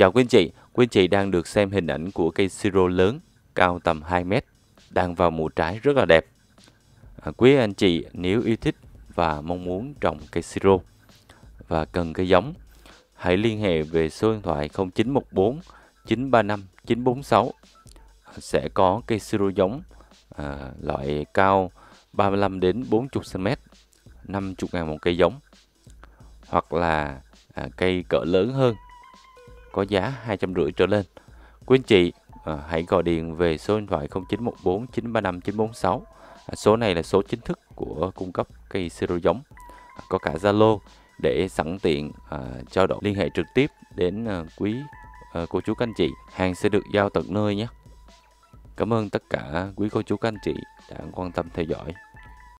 Chào quý anh chị, quý anh chị đang được xem hình ảnh của cây siro lớn cao tầm 2 mét đang vào mùa trái rất là đẹp. À, quý anh chị nếu yêu thích và mong muốn trồng cây siro và cần cây giống, hãy liên hệ về số điện thoại 0914 935 946 sẽ có cây siro giống à, loại cao 35 đến 40 cm, 50 ngàn một cây giống hoặc là à, cây cỡ lớn hơn có giá 250 trở lên. Quý anh chị à, hãy gọi điện về số điện thoại 0914 935 946. À, số này là số chính thức của cung cấp cây siro giống. À, có cả Zalo để sẵn tiện à, trao đổi liên hệ trực tiếp đến à, quý à, cô chú các anh chị. Hàng sẽ được giao tận nơi nhé. Cảm ơn tất cả quý cô chú các anh chị đã quan tâm theo dõi.